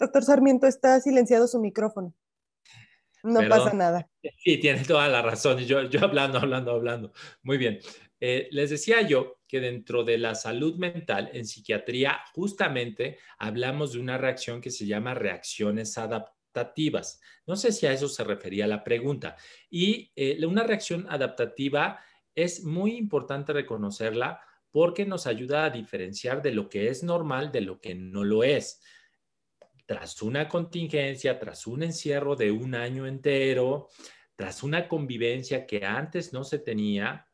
A: Doctor Sarmiento, está silenciado su micrófono. No pasa nada.
B: Sí, tiene toda la razón. Yo, yo hablando, hablando, hablando. Muy bien. Eh, les decía yo que dentro de la salud mental en psiquiatría justamente hablamos de una reacción que se llama reacciones adaptativas. No sé si a eso se refería la pregunta. Y eh, una reacción adaptativa es muy importante reconocerla porque nos ayuda a diferenciar de lo que es normal de lo que no lo es tras una contingencia, tras un encierro de un año entero, tras una convivencia que antes no se tenía,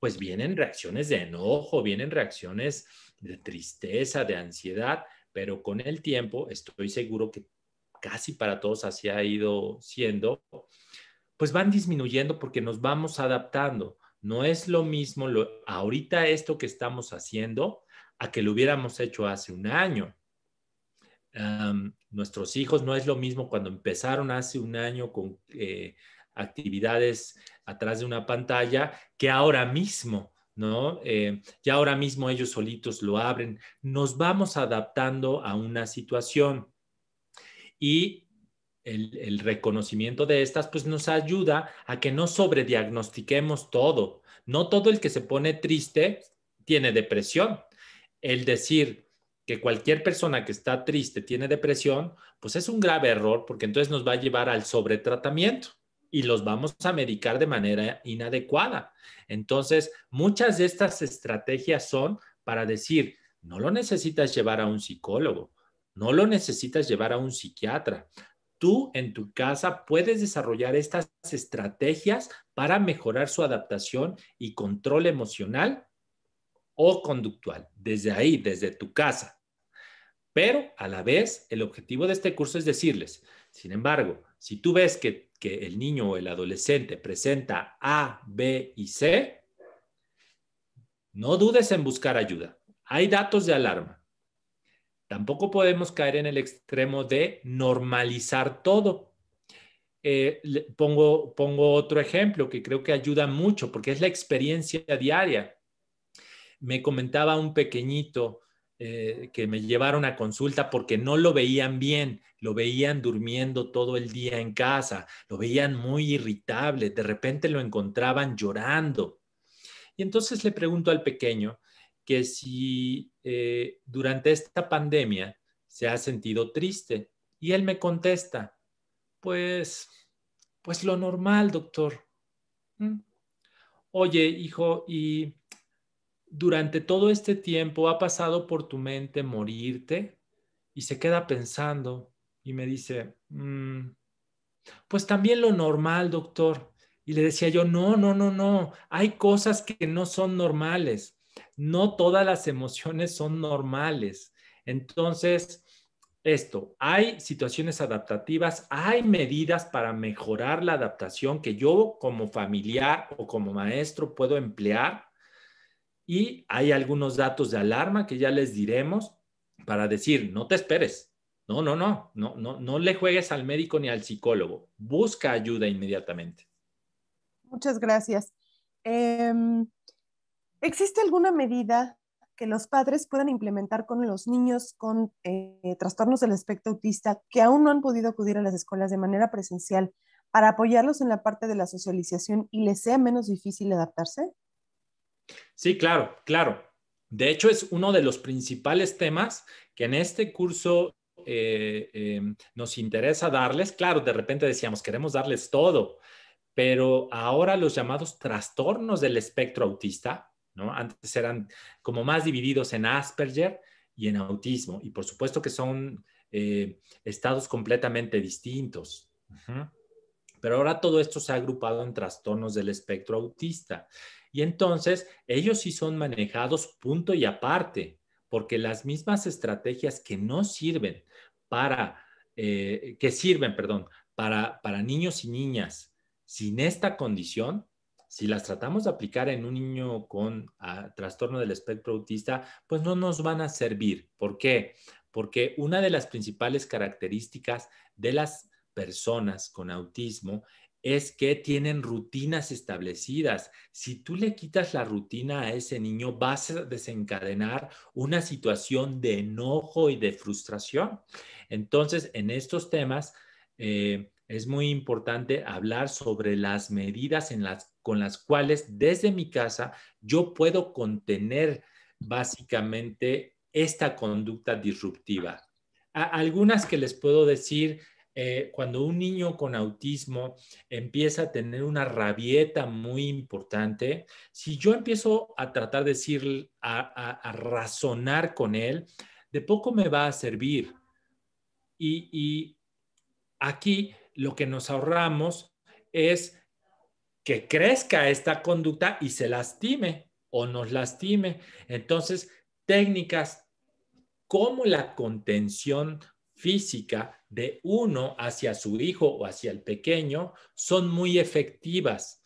B: pues vienen reacciones de enojo, vienen reacciones de tristeza, de ansiedad, pero con el tiempo estoy seguro que casi para todos así ha ido siendo, pues van disminuyendo porque nos vamos adaptando. No es lo mismo ahorita esto que estamos haciendo a que lo hubiéramos hecho hace un año nuestros hijos no es lo mismo cuando empezaron hace un año con eh, actividades atrás de una pantalla que ahora mismo, ¿no? Eh, ya ahora mismo ellos solitos lo abren. Nos vamos adaptando a una situación y el, el reconocimiento de estas pues nos ayuda a que no sobrediagnostiquemos todo. No todo el que se pone triste tiene depresión. El decir, que cualquier persona que está triste tiene depresión, pues es un grave error porque entonces nos va a llevar al sobretratamiento y los vamos a medicar de manera inadecuada. Entonces, muchas de estas estrategias son para decir, no lo necesitas llevar a un psicólogo, no lo necesitas llevar a un psiquiatra. Tú en tu casa puedes desarrollar estas estrategias para mejorar su adaptación y control emocional o conductual, desde ahí, desde tu casa. Pero a la vez, el objetivo de este curso es decirles, sin embargo, si tú ves que, el niño o el adolescente presenta A, B y C, no dudes en buscar ayuda. Hay datos de alarma. Tampoco podemos caer en el extremo de normalizar todo. Eh, pongo, pongo otro ejemplo que creo que ayuda mucho porque es la experiencia diaria me comentaba un pequeñito eh, que me llevaron a consulta porque no lo veían bien, lo veían durmiendo todo el día en casa, lo veían muy irritable, de repente lo encontraban llorando. Y entonces le pregunto al pequeño que si eh, durante esta pandemia se ha sentido triste. Y él me contesta, pues, pues lo normal, doctor. Mm. Oye, hijo, ¿y durante todo este tiempo ha pasado por tu mente morirte y se queda pensando y me dice, mm, pues también lo normal, doctor. Y le decía yo, no, no, no, no, hay cosas que no son normales. No todas las emociones son normales. Entonces, esto, hay situaciones adaptativas, hay medidas para mejorar la adaptación que yo como familiar o como maestro puedo emplear y hay algunos datos de alarma que ya les diremos para decir, no te esperes, no, no, no, no, no, no le juegues al médico ni al psicólogo, busca ayuda inmediatamente.
A: Muchas gracias. Em, ¿Existe alguna medida que los padres puedan implementar con los niños con eh, trastornos del espectro autista que aún no han podido acudir a las escuelas de manera presencial para apoyarlos en la parte de la socialización y les sea menos difícil adaptarse?
B: Sí, claro, claro. De hecho, es uno de los principales temas que en este curso eh, eh, nos interesa darles. Claro, de repente decíamos, queremos darles todo, pero ahora los llamados trastornos del espectro autista, ¿no? Antes eran como más divididos en Asperger y en autismo, y por supuesto que son eh, estados completamente distintos. Pero ahora todo esto se ha agrupado en trastornos del espectro autista. Y entonces ellos sí son manejados punto y aparte, porque las mismas estrategias que no sirven para, eh, que sirven, perdón, para, para niños y niñas sin esta condición, si las tratamos de aplicar en un niño con ah, trastorno del espectro autista, pues no nos van a servir. ¿Por qué? Porque una de las principales características de las personas con autismo es que tienen rutinas establecidas. Si tú le quitas la rutina a ese niño, vas a desencadenar una situación de enojo y de frustración. Entonces, en estos temas eh, es muy importante hablar sobre las medidas con las cuales desde mi casa yo puedo contener básicamente esta conducta disruptiva. algunas que les puedo decir eh, cuando un niño con autismo empieza a tener una rabieta muy importante, si yo empiezo a tratar de decir, a, razonar con él, de poco me va a servir. Y, y aquí lo que nos ahorramos es que crezca esta conducta y se lastime o nos lastime. Entonces, técnicas como la contención física de uno hacia su hijo o hacia el pequeño son muy efectivas.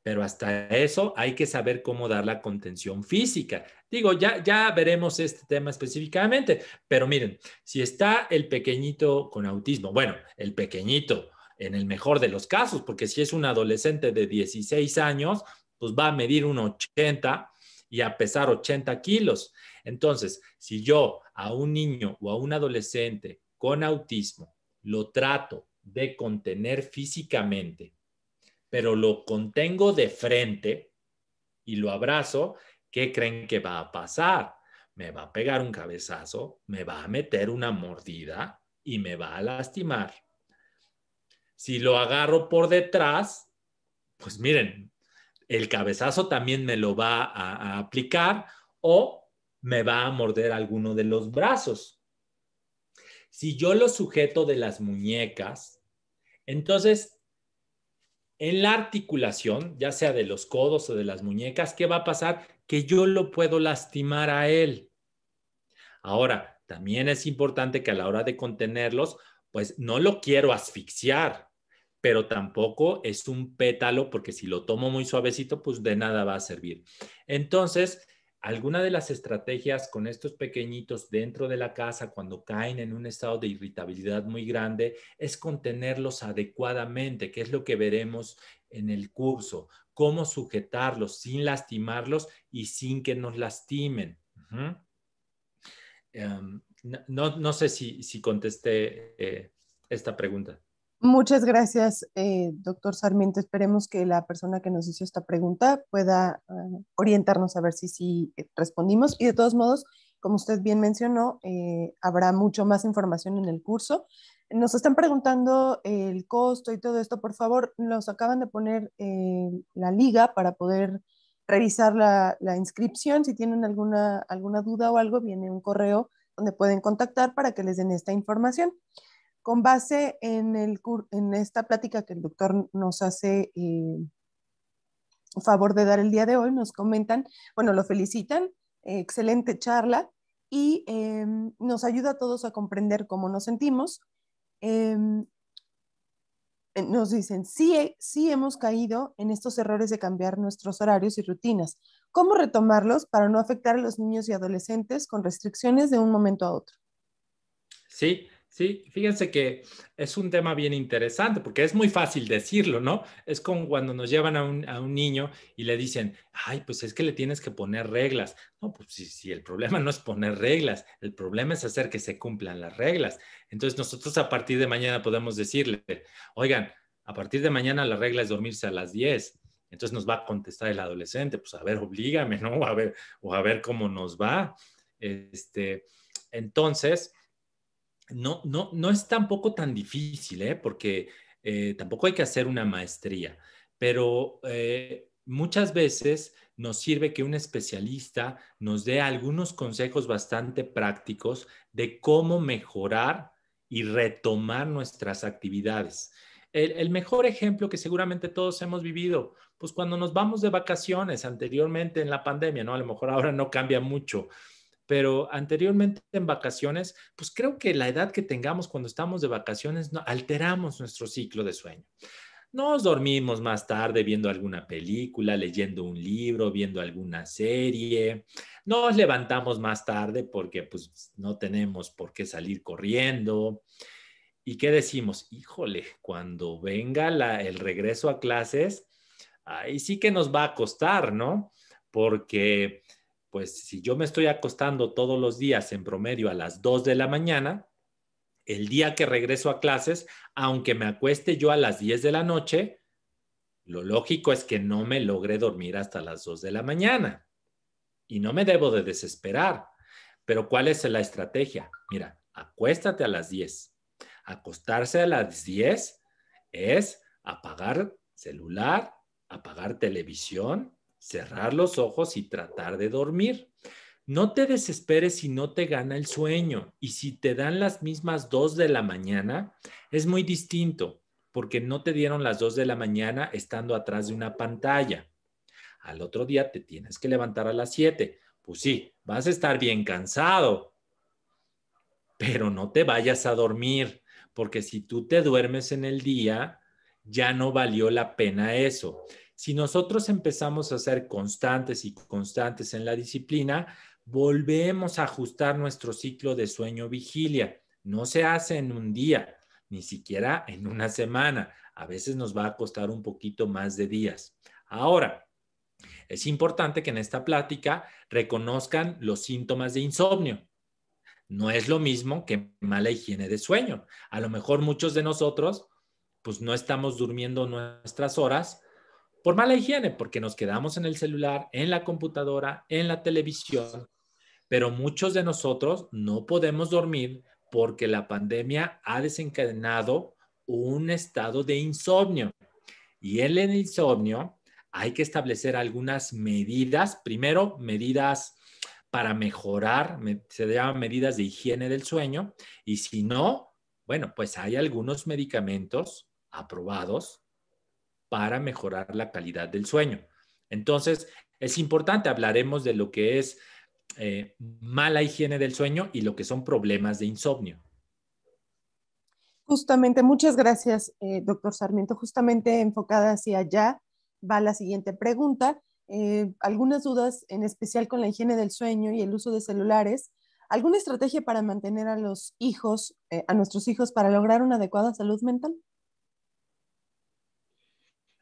B: Pero hasta eso hay que saber cómo dar la contención física. Digo, ya, ya veremos este tema específicamente, pero miren, si está el pequeñito con autismo, bueno, el pequeñito en el mejor de los casos, porque si es un adolescente de 16 años, pues va a medir un 80 y a pesar 80 kilos. Entonces, si yo a un niño o a un adolescente con autismo, lo trato de contener físicamente, pero lo contengo de frente y lo abrazo, ¿qué creen que va a pasar? Me va a pegar un cabezazo, me va a meter una mordida y me va a lastimar. Si lo agarro por detrás, pues miren, el cabezazo también me lo va a, aplicar o me va a morder alguno de los brazos. Si yo lo sujeto de las muñecas, entonces en la articulación, ya sea de los codos o de las muñecas, ¿qué va a pasar? Que yo lo puedo lastimar a él. Ahora, también es importante que a la hora de contenerlos, pues no lo quiero asfixiar, pero tampoco es un pétalo porque si lo tomo muy suavecito, pues de nada va a servir. Entonces, Alguna de las estrategias con estos pequeñitos dentro de la casa cuando caen en un estado de irritabilidad muy grande es contenerlos adecuadamente, que es lo que veremos en el curso, cómo sujetarlos sin lastimarlos y sin que nos lastimen. Em, no, sé si, contesté eh, esta pregunta.
A: Muchas gracias, eh, doctor Sarmiento. Esperemos que la persona que nos hizo esta pregunta pueda eh, orientarnos a ver si eh, respondimos. Y de todos modos, como usted bien mencionó, habrá mucho más información en el curso. Nos están preguntando el costo y todo esto. Por favor, nos acaban de poner la liga para poder revisar la, inscripción. Si tienen alguna, alguna duda o algo, viene un correo donde pueden contactar para que les den esta información con base en, el, en esta plática que el doctor nos hace eh, favor de dar el día de hoy, nos comentan, bueno, lo felicitan, eh, excelente charla y em, nos ayuda a todos a comprender cómo nos sentimos. Em, eh, nos dicen, si eh, sí hemos caído en estos errores de cambiar nuestros horarios y rutinas. ¿Cómo retomarlos para no afectar a los niños y adolescentes con restricciones de un momento a otro?
B: Sí, Sí, fíjense que es un tema bien interesante porque es muy fácil decirlo, ¿no? Es como cuando nos llevan a un, niño y le dicen, ay, pues es que le tienes que poner reglas. No, pues sí, el problema *laughs* no es poner reglas, el problema es hacer que se cumplan las reglas. Entonces nosotros a partir de mañana podemos decirle, oigan, a partir de mañana la regla es dormirse a las 10. Entonces nos va a contestar el adolescente, pues a ver, oblígame, *laughs* ¿no? A ver, o a ver cómo nos va. Este, entonces no, no, no es tampoco tan difícil, ¿eh? porque eh, tampoco hay que hacer una maestría, pero eh, muchas veces nos sirve que un especialista nos dé algunos consejos bastante prácticos de cómo mejorar y retomar nuestras actividades. El, el, mejor ejemplo que seguramente todos hemos vivido, pues cuando nos vamos de vacaciones anteriormente en la pandemia, ¿no? A lo mejor ahora no cambia mucho, pero anteriormente en vacaciones, pues creo que la edad que tengamos cuando estamos de vacaciones no, alteramos nuestro ciclo de sueño. Nos dormimos más tarde viendo alguna película, leyendo un libro, viendo alguna serie. Nos levantamos más tarde porque pues no tenemos por qué salir corriendo. ¿Y qué decimos? Híjole, cuando venga el regreso a clases, ahí sí que nos va a costar, ¿no? Porque pues si yo me estoy acostando todos los días en promedio a las 2 de la mañana, el día que regreso a clases, aunque me acueste yo a las 10 de la noche, lo lógico es que no me logre dormir hasta las 2 de la mañana. Y no me debo de desesperar. Pero ¿cuál es la estrategia? Mira, acuéstate a las 10. Acostarse a las 10 es apagar celular, apagar televisión, cerrar los ojos y tratar de dormir. No te desesperes si no te gana el sueño y si te dan las mismas dos de la mañana, es muy distinto porque no te dieron las dos de la mañana estando atrás de una pantalla. Al otro día te tienes que levantar a las siete. Pues sí, vas a estar bien cansado, pero no te vayas a dormir porque si tú te duermes en el día, ya no valió la pena eso. Si nosotros empezamos a ser constantes y constantes en la disciplina, volvemos a ajustar nuestro ciclo de sueño-vigilia. No se hace en un día, ni siquiera en una semana. A veces nos va a costar un poquito más de días. Ahora, es importante que en esta plática reconozcan los síntomas de insomnio. No es lo mismo que mala higiene de sueño. A lo mejor muchos de nosotros, pues no estamos durmiendo nuestras horas por mala higiene, porque nos quedamos en el celular, en la computadora, en la televisión, pero muchos de nosotros no podemos dormir porque la pandemia ha desencadenado un estado de insomnio. Y en el insomnio hay que establecer algunas medidas, primero medidas para mejorar, se llaman medidas de higiene del sueño, y si no, bueno, pues hay algunos medicamentos aprobados para mejorar la calidad del sueño. Entonces, es importante, hablaremos de lo que es eh, mala higiene del sueño y lo que son problemas de insomnio.
A: Justamente, muchas gracias, eh, doctor Sarmiento. Justamente enfocada hacia allá va la siguiente pregunta. Eh, algunas dudas, en especial con la higiene del sueño y el uso de celulares. ¿Alguna estrategia para mantener a los hijos, a nuestros hijos, para lograr una adecuada salud mental?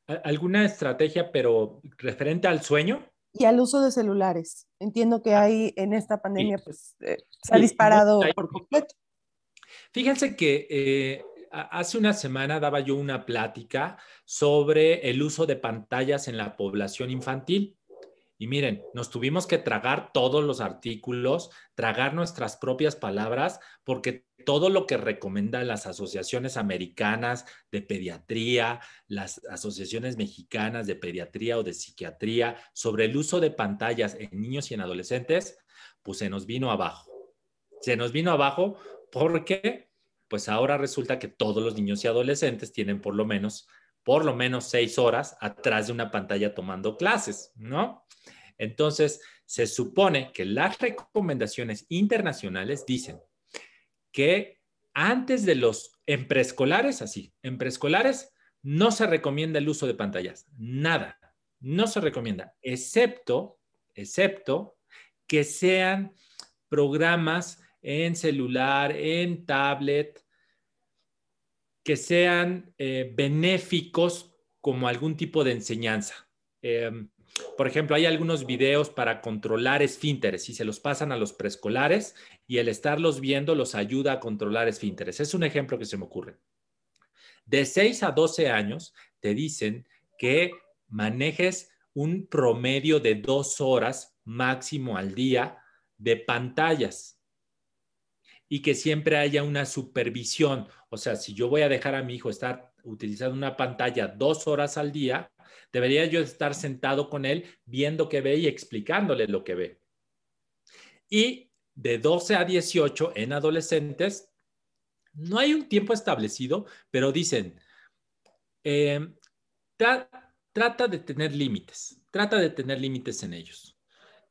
B: alguna estrategia, pero referente al sueño.
A: Y al uso de celulares. Entiendo que ah, hay en esta pandemia, pues eh, se ha disparado por completo.
B: Fíjense que eh, hace una semana daba yo una plática sobre el uso de pantallas en la población infantil. Y miren, nos tuvimos que tragar todos los artículos, tragar nuestras propias palabras, porque todo lo que recomiendan las asociaciones americanas de pediatría, las asociaciones mexicanas de pediatría o de psiquiatría sobre el uso de pantallas en niños y en adolescentes, pues se nos vino abajo. Se nos vino abajo porque pues ahora resulta que todos los niños y adolescentes tienen por lo menos, por lo menos seis horas atrás de una pantalla tomando clases, ¿no? Entonces, se supone que las recomendaciones internacionales dicen que antes de los, en preescolares, así, en preescolares no se recomienda el uso de pantallas, nada, no se recomienda, excepto, excepto que sean programas en celular, en tablet, que sean eh, benéficos como algún tipo de enseñanza. Em, por ejemplo, hay algunos videos para controlar esfínteres y se los pasan a los preescolares y el estarlos viendo los ayuda a controlar esfínteres. Es un ejemplo que se me ocurre. De 6 a 12 años te dicen que manejes un promedio de dos horas máximo al día de pantallas y que siempre haya una supervisión. O sea, si yo voy a dejar a mi hijo estar utilizando una pantalla dos horas al día, debería yo estar sentado con él viendo qué ve y explicándole lo que ve. Y de 12 a 18 en adolescentes, no hay un tiempo establecido, pero dicen, em, trata de tener límites, trata de tener límites en ellos.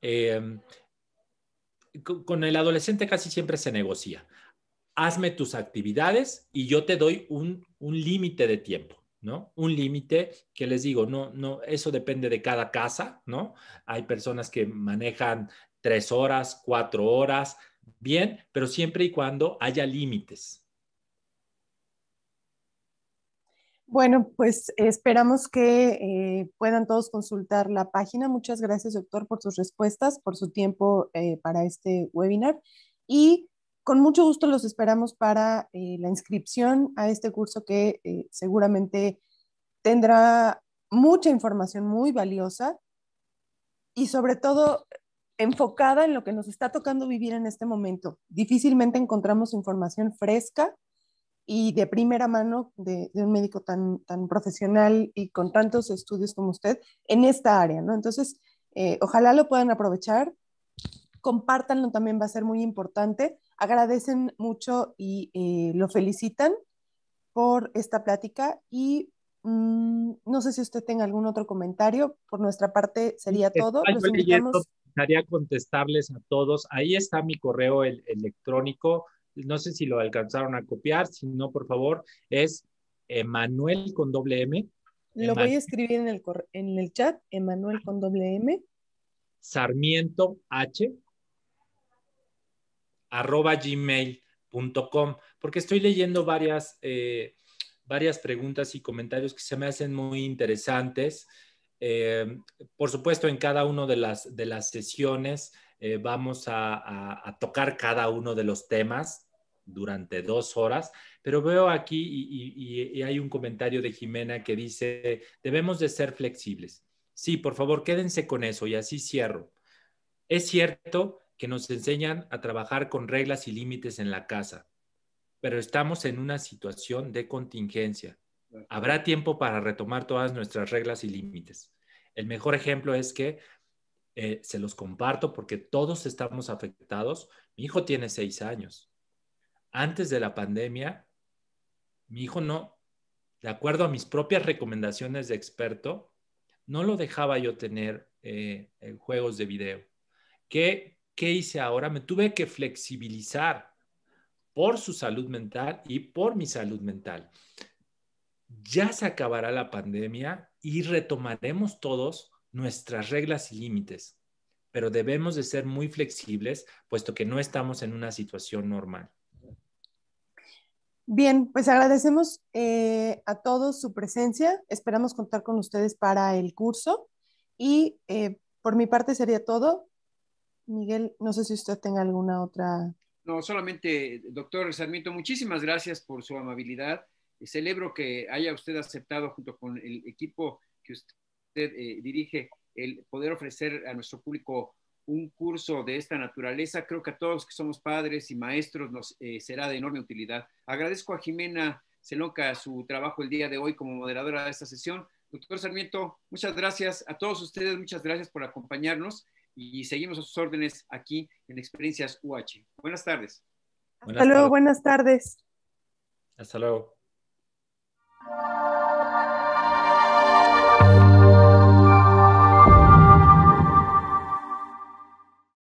B: Em, con el adolescente casi siempre se negocia hazme tus actividades y yo te doy un, límite de tiempo. ¿no? Un límite que les digo, no, no, eso depende de cada casa, ¿no? Hay personas que manejan tres horas, cuatro horas, bien, pero siempre y cuando haya límites.
A: Bueno, pues esperamos que eh, puedan todos consultar la página. Muchas gracias, doctor, por sus respuestas, por su tiempo eh, para este webinar. Y con mucho gusto los esperamos para eh, la inscripción a este curso que eh, seguramente tendrá mucha información muy valiosa y sobre todo enfocada en lo que nos está tocando vivir en este momento. Difícilmente encontramos información fresca y de primera mano de, un médico tan, profesional y con tantos estudios como usted en esta área, ¿no? Entonces, eh, ojalá lo puedan aprovechar, compártanlo también, va a ser muy importante agradecen mucho y eh, lo felicitan por esta plática y mm, no sé si usted tenga algún otro comentario. Por nuestra parte sería todo. Los invitamos...
B: contestarles a todos. Ahí está mi correo electrónico. No sé si lo alcanzaron a copiar. Si no, por favor, es Emanuel con doble M. Lo voy a
A: escribir en el, en el chat, Emanuel con doble M.
B: Sarmiento H, arroba gmail.com, porque estoy leyendo varias, eh, varias preguntas y comentarios que se me hacen muy interesantes. Eh, por supuesto, en cada una de las, de las sesiones eh, vamos a, tocar cada uno de los temas durante dos horas, pero veo aquí y, y hay un comentario de Jimena que dice, debemos de ser flexibles. Sí, por favor, quédense con eso y así cierro. Es cierto que nos enseñan a trabajar con reglas y límites en la casa, pero estamos en una situación de contingencia. Habrá tiempo para retomar todas nuestras reglas y límites. El mejor ejemplo es que eh, se los comparto porque todos estamos afectados. Mi hijo tiene seis años. Antes de la pandemia, mi hijo no, de acuerdo a mis propias recomendaciones de experto, no lo dejaba yo tener en eh, eh, juegos de video. ¿Qué, ¿qué hice ahora? Me tuve que flexibilizar por su salud mental y por mi salud mental. Ya se acabará la pandemia y retomaremos todos nuestras reglas y límites, pero debemos de ser muy flexibles, puesto que no estamos en una situación normal.
A: Bien, pues agradecemos eh, a todos su presencia. Esperamos contar con ustedes para el curso. Y eh, por mi parte sería todo. Miguel, no sé si usted tenga alguna otra. No, solamente, doctor Sarmiento, muchísimas gracias por su amabilidad. Eh, celebro que haya usted aceptado junto con el equipo que usted eh, dirige el poder ofrecer a nuestro público un curso de esta naturaleza. Creo que a todos que somos padres y maestros nos eh, será de enorme utilidad. Agradezco a Jimena Celonca su trabajo el día de hoy como moderadora de esta sesión. Doctor Sarmiento, muchas gracias a todos ustedes, muchas gracias por acompañarnos y seguimos a sus órdenes aquí en Experiencias UH. Buenas tardes. Hasta luego, buenas tardes. Hasta luego.